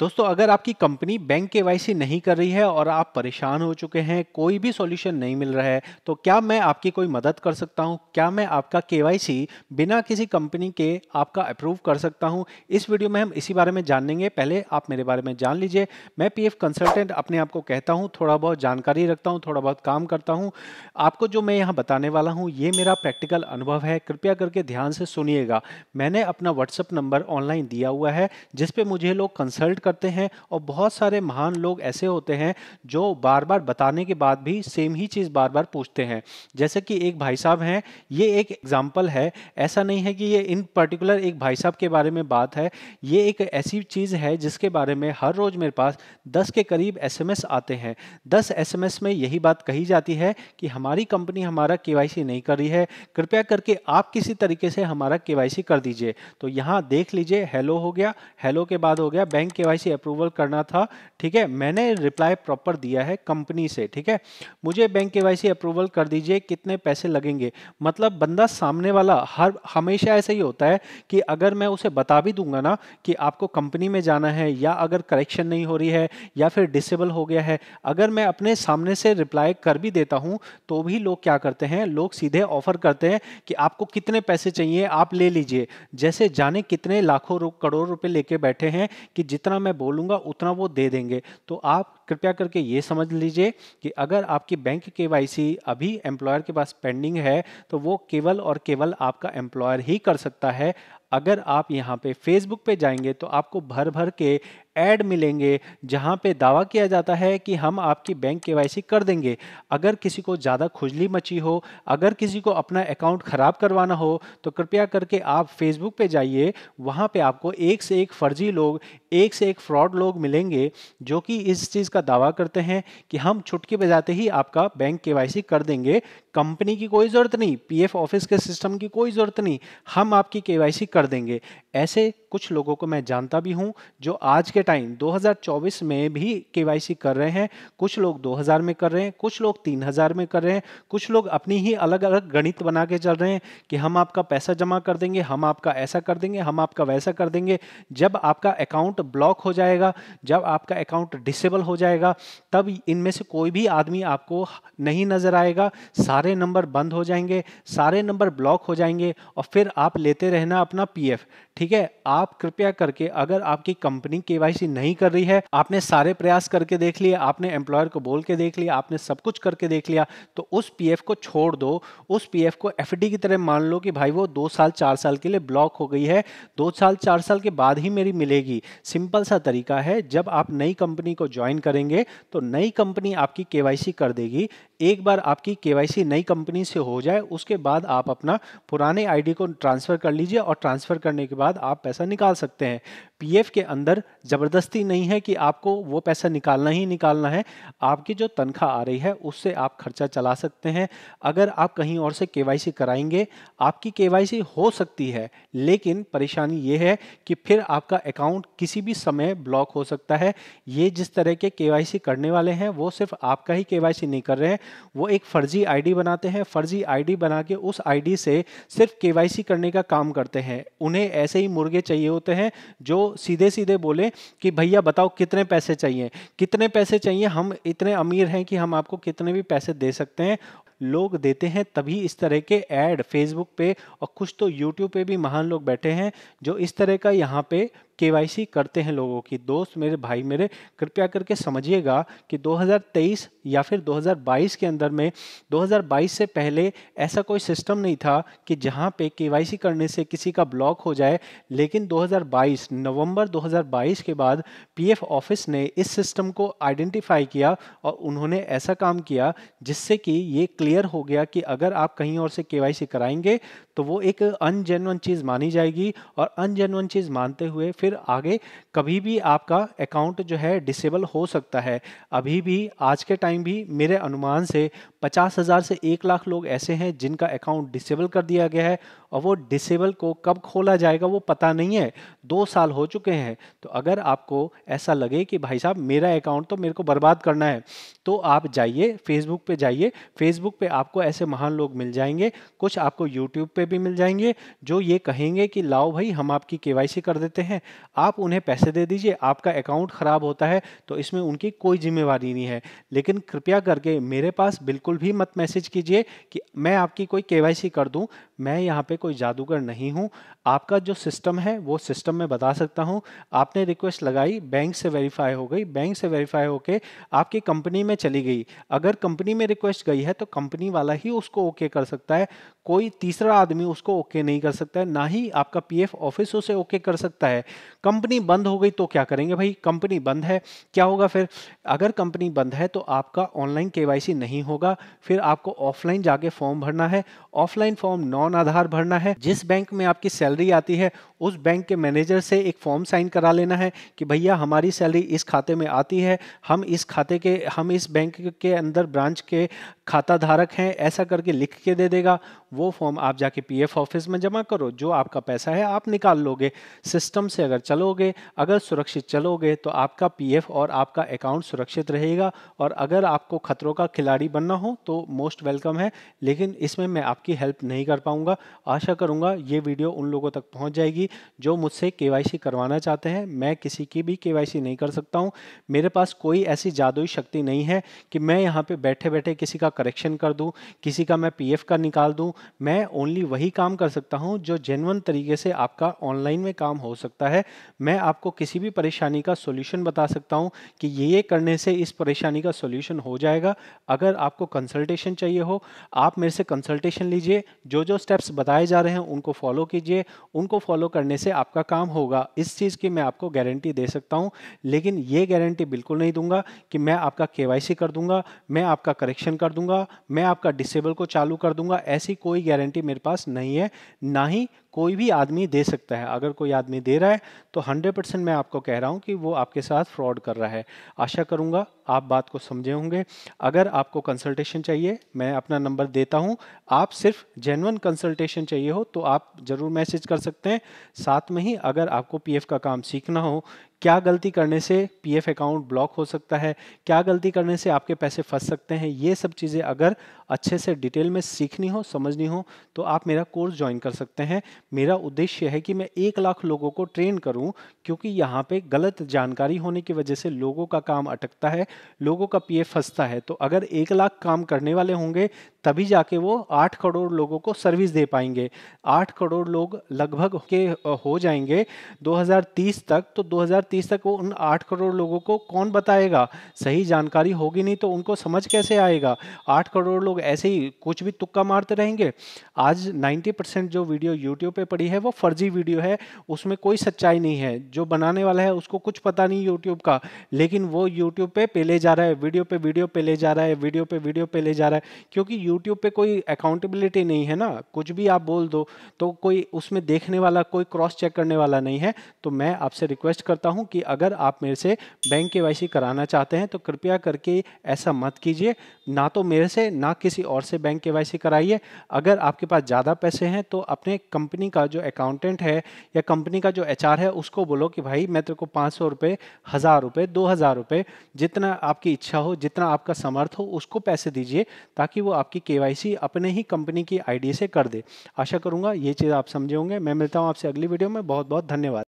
दोस्तों अगर आपकी कंपनी बैंक के नहीं कर रही है और आप परेशान हो चुके हैं कोई भी सॉल्यूशन नहीं मिल रहा है तो क्या मैं आपकी कोई मदद कर सकता हूं क्या मैं आपका के बिना किसी कंपनी के आपका अप्रूव कर सकता हूं इस वीडियो में हम इसी बारे में जानेंगे पहले आप मेरे बारे में जान लीजिए मैं पी कंसल्टेंट अपने आप को कहता हूँ थोड़ा बहुत जानकारी रखता हूँ थोड़ा बहुत काम करता हूँ आपको जो मैं यहाँ बताने वाला हूँ ये मेरा प्रैक्टिकल अनुभव है कृपया करके ध्यान से सुनिएगा मैंने अपना व्हाट्सअप नंबर ऑनलाइन दिया हुआ है जिसपे मुझे लोग कंसल्ट करते हैं और बहुत सारे महान लोग ऐसे होते हैं जो बार बार बताने के बाद भी सेम ही चीज़ बार बार पूछते हैं जैसे कि एक भाई साहब हैं ये एक एग्जाम्पल है ऐसा नहीं है कि ये इन पर्टिकुलर एक भाई साहब के बारे में बात है ये एक ऐसी चीज़ है जिसके बारे में हर रोज़ मेरे पास दस के करीब एस आते हैं दस एस में यही बात कही जाती है कि हमारी कंपनी हमारा के नहीं कर रही है कृपया करके आप किसी तरीके से हमारा के कर दीजिए तो यहाँ देख लीजिए हेलो हो गया हेलो के बाद हो गया बैंक के केवाईसी अप्रूवल करना था ठीक है मैंने रिप्लाई प्रॉपर दिया है कंपनी से ठीक है मुझे बैंक केवाईसी अप्रूवल कर दीजिए कितने पैसे लगेंगे मतलब बंदा सामने वाला हर हमेशा ऐसा ही होता है कि अगर मैं उसे बता भी दूंगा ना कि आपको कंपनी में जाना है या अगर करेक्शन नहीं हो रही है या फिर डिसेबल हो गया है अगर मैं अपने सामने से रिप्लाई कर भी देता हूँ तो भी लोग क्या करते हैं लोग सीधे ऑफर करते हैं कि आपको कितने पैसे चाहिए आप ले लीजिए जैसे जाने कितने लाखों करोड़ रुपए लेके बैठे हैं कि जितना मैं बोलूँगा उतना वो दे देंगे तो आप कृपया करके ये समझ लीजिए कि अगर आपकी बैंक के अभी एम्प्लॉयर के पास पेंडिंग है तो वो केवल और केवल आपका एम्प्लॉयर ही कर सकता है अगर आप यहाँ पे फेसबुक पे जाएंगे तो आपको भर भर के एड मिलेंगे जहाँ पे दावा किया जाता है कि हम आपकी बैंक के कर देंगे अगर किसी को ज़्यादा खुजली मची हो अगर किसी को अपना अकाउंट ख़राब करवाना हो तो कृपया करके आप फेसबुक पे जाइए वहाँ पे आपको एक से एक फर्जी लोग एक से एक फ्रॉड लोग मिलेंगे जो कि इस चीज़ का दावा करते हैं कि हम छुटकी बजाते ही आपका बैंक केवाईसी कर देंगे कंपनी की कोई ज़रूरत नहीं पीएफ ऑफिस के सिस्टम की कोई ज़रूरत नहीं हम आपकी केवाईसी कर देंगे ऐसे कुछ लोगों को मैं जानता भी हूँ जो आज के टाइम 2024 में भी केवाईसी कर रहे हैं कुछ लोग 2000 में कर रहे हैं कुछ लोग 3000 में कर रहे हैं कुछ लोग अपनी ही अलग अलग गणित बना के चल रहे हैं कि हम आपका पैसा जमा कर देंगे हम आपका ऐसा कर देंगे हम आपका वैसा कर देंगे जब आपका अकाउंट ब्लॉक हो जाएगा जब आपका अकाउंट डिसेबल हो जाएगा तब इनमें से कोई भी आदमी आपको नहीं नजर आएगा सारा सारे नंबर बंद हो जाएंगे सारे नंबर ब्लॉक हो जाएंगे और फिर आप लेते रहना अपना पीएफ ठीक है आप कृपया करके अगर आपकी कंपनी केवाईसी नहीं कर रही है आपने सारे प्रयास करके देख लिए आपने एम्प्लॉयर को बोल के देख लिया आपने सब कुछ करके देख लिया तो उस पीएफ को छोड़ दो उस पीएफ को एफडी की तरह मान लो कि भाई वो दो साल चार साल के लिए ब्लॉक हो गई है दो साल चार साल के बाद ही मेरी मिलेगी सिंपल सा तरीका है जब आप नई कंपनी को ज्वाइन करेंगे तो नई कंपनी आपकी केवाईसी कर देगी एक बार आपकी केवाईसी नई कंपनी से हो जाए उसके बाद आप अपना पुराने आईडी को ट्रांसफ़र कर लीजिए और ट्रांसफ़र करने के बाद आप पैसा निकाल सकते हैं पीएफ के अंदर ज़बरदस्ती नहीं है कि आपको वो पैसा निकालना ही निकालना है आपकी जो तनख्वाह आ रही है उससे आप खर्चा चला सकते हैं अगर आप कहीं और से केवाईसी कराएंगे आपकी केवाईसी हो सकती है लेकिन परेशानी ये है कि फिर आपका अकाउंट किसी भी समय ब्लॉक हो सकता है ये जिस तरह के के करने वाले हैं वो सिर्फ आपका ही के नहीं कर रहे हैं वो एक फर्जी आई बनाते हैं फर्जी आई बना के उस आई से सिर्फ के करने का काम करते हैं उन्हें ऐसे ही मुर्गे चाहिए होते हैं जो सीधे सीधे बोले कि भैया बताओ कितने पैसे चाहिए कितने पैसे चाहिए हम इतने अमीर हैं कि हम आपको कितने भी पैसे दे सकते हैं लोग देते हैं तभी इस तरह के ऐड फेसबुक पे और कुछ तो यूट्यूब पे भी महान लोग बैठे हैं जो इस तरह का यहाँ पे के करते हैं लोगों की दोस्त मेरे भाई मेरे कृपया करके समझिएगा कि 2023 या फिर 2022 के अंदर में 2022 से पहले ऐसा कोई सिस्टम नहीं था कि जहाँ पे के करने से किसी का ब्लॉक हो जाए लेकिन 2022 नवंबर 2022 के बाद पीएफ ऑफिस ने इस सिस्टम को आइडेंटिफाई किया और उन्होंने ऐसा काम किया जिससे कि ये क्लियर हो गया कि अगर आप कहीं और से केवाईसी कराएंगे तो वो एक अनजेनवन चीज़ मानी जाएगी और अनजेनवन चीज़ मानते हुए फिर आगे कभी भी आपका अकाउंट जो है डिसेबल हो सकता है अभी भी आज के टाइम भी मेरे अनुमान से पचास हज़ार से एक लाख लोग ऐसे हैं जिनका अकाउंट डिसेबल कर दिया गया है और वो डिसेबल को कब खोला जाएगा वो पता नहीं है दो साल हो चुके हैं तो अगर आपको ऐसा लगे कि भाई साहब मेरा अकाउंट तो मेरे को बर्बाद करना है तो आप जाइए फेसबुक पे जाइए फेसबुक फेसबुक पे आपको ऐसे महान लोग मिल जाएंगे कुछ आपको यूट्यूब पे भी मिल जाएंगे जो ये कहेंगे कि लाओ भाई हम आपकी के कर देते हैं आप उन्हें पैसे दे दीजिए आपका अकाउंट ख़राब होता है तो इसमें उनकी कोई जिम्मेवारी नहीं है लेकिन कृपया करके मेरे पास बिल्कुल भी मत मैसेज कीजिए कि मैं आपकी कोई के कर दूँ मैं यहाँ पे कोई जादूगर नहीं हूँ आपका जो सिस्टम है वो सिस्टम में बता सकता हूँ आपने रिक्वेस्ट लगाई बैंक से वेरीफाई हो गई बैंक से वेरीफाई होके आपकी कंपनी में चली गई अगर कंपनी में रिक्वेस्ट गई है तो कंपनी वाला ही उसको ओके कर सकता है कोई तीसरा आदमी उसको ओके नहीं कर सकता है ना ही आपका पीएफ ऑफिस उसे ओके कर सकता है कंपनी बंद हो गई तो क्या करेंगे भाई कंपनी बंद है क्या होगा फिर अगर कंपनी बंद है तो आपका ऑनलाइन केवाईसी नहीं होगा फिर आपको ऑफलाइन जाके फॉर्म भरना है ऑफलाइन फॉर्म नॉन आधार भरना है जिस बैंक में आपकी सैलरी आती है उस बैंक के मैनेजर से एक फॉर्म साइन करा लेना है कि भैया हमारी सैलरी इस खाते में आती है हम इस खाते के हम इस बैंक के अंदर ब्रांच के खाता धारक हैं ऐसा करके लिख के दे देगा वो फॉर्म आप जाके पीएफ ऑफिस में जमा करो जो आपका पैसा है आप निकाल लोगे सिस्टम से अगर चलोगे अगर सुरक्षित चलोगे तो आपका पीएफ और आपका अकाउंट सुरक्षित रहेगा और अगर आपको खतरों का खिलाड़ी बनना हो तो मोस्ट वेलकम है लेकिन इसमें मैं आपकी हेल्प नहीं कर पाऊंगा आशा करूंगा ये वीडियो उन लोगों तक पहुंच जाएगी जो मुझसे के करवाना चाहते हैं मैं किसी की भी के नहीं कर सकता हूँ मेरे पास कोई ऐसी जादुई शक्ति नहीं है कि मैं यहाँ पर बैठे बैठे किसी का करेक्शन कर दूँ किसी का मैं पी का निकाल दूँ मैं ओनली वही काम कर सकता हूँ जो जेनवन तरीके से आपका ऑनलाइन में काम हो सकता है मैं आपको किसी भी परेशानी का सोल्यूशन बता सकता हूँ कि ये ये करने से इस परेशानी का सोल्यूशन हो जाएगा अगर आपको कंसल्टेशन चाहिए हो आप मेरे से कंसल्टेशन लीजिए जो जो स्टेप्स बताए जा रहे हैं उनको फॉलो कीजिए उनको फॉलो करने से आपका काम होगा इस चीज़ की मैं आपको गारंटी दे सकता हूँ लेकिन ये गारंटी बिल्कुल नहीं दूंगा कि मैं आपका के कर दूंगा मैं आपका करेक्शन कर दूंगा मैं आपका डिसेबल को चालू कर दूंगा ऐसी कोई कोई गारंटी मेरे पास नहीं है ना ही कोई भी आदमी दे सकता है अगर कोई आदमी दे रहा है तो 100 परसेंट मैं आपको कह रहा हूँ कि वो आपके साथ फ्रॉड कर रहा है आशा करूँगा आप बात को समझे होंगे अगर आपको कंसल्टेशन चाहिए मैं अपना नंबर देता हूँ आप सिर्फ जेनवन कंसल्टेशन चाहिए हो तो आप ज़रूर मैसेज कर सकते हैं साथ में ही अगर आपको पी का काम सीखना हो क्या गलती करने से पी अकाउंट ब्लॉक हो सकता है क्या गलती करने से आपके पैसे फंस सकते हैं ये सब चीज़ें अगर अच्छे से डिटेल में सीखनी हो समझनी हो तो आप मेरा कोर्स ज्वाइन कर सकते हैं मेरा उद्देश्य है कि मैं एक लाख लोगों को ट्रेन करूं क्योंकि यहाँ पे गलत जानकारी होने की वजह से लोगों का काम अटकता है लोगों का पीए फंसता है तो अगर एक लाख काम करने वाले होंगे तभी जाके वो आठ करोड़ लोगों को सर्विस दे पाएंगे आठ करोड़ लोग लगभग के हो जाएंगे 2030 तक तो 2030 तक वो उन आठ करोड़ लोगों को कौन बताएगा सही जानकारी होगी नहीं तो उनको समझ कैसे आएगा आठ करोड़ लोग ऐसे ही कुछ भी तुक्का मारते रहेंगे आज 90 परसेंट जो वीडियो यूट्यूब पे पे पड़ी है वो फर्जी वीडियो है उसमें कोई सच्चाई नहीं है जो बनाने वाला है उसको कुछ पता नहीं यूट्यूब का लेकिन वो यूट्यूब पे पेले जा रहा है वीडियो पे वीडियो पे ले जा रहा है वीडियो पे वीडियो पे ले जा रहा है क्योंकि यूट्यूब पे कोई अकाउंटेबिलिटी नहीं है ना कुछ भी आप बोल दो तो कोई उसमें देखने वाला कोई क्रॉस चेक करने वाला नहीं है तो मैं आपसे रिक्वेस्ट करता हूँ कि अगर आप मेरे से बैंक के कराना चाहते हैं तो कृपया करके ऐसा मत कीजिए ना तो मेरे से ना किसी और से बैंक के कराइए अगर आपके पास ज़्यादा पैसे हैं तो अपने कंपनी का जो अकाउंटेंट है या कंपनी का जो एच है उसको बोलो कि भाई मैं तेरे को पाँच सौ रुपये हज़ार रुपये दो हज़ार रुपये जितना आपकी इच्छा हो जितना आपका समर्थ हो उसको पैसे दीजिए ताकि वो आपकी के अपने ही कंपनी की आई से कर दे आशा करूँगा ये चीज़ आप समझे होंगे मैं मिलता हूँ आपसे अगली वीडियो में बहुत बहुत धन्यवाद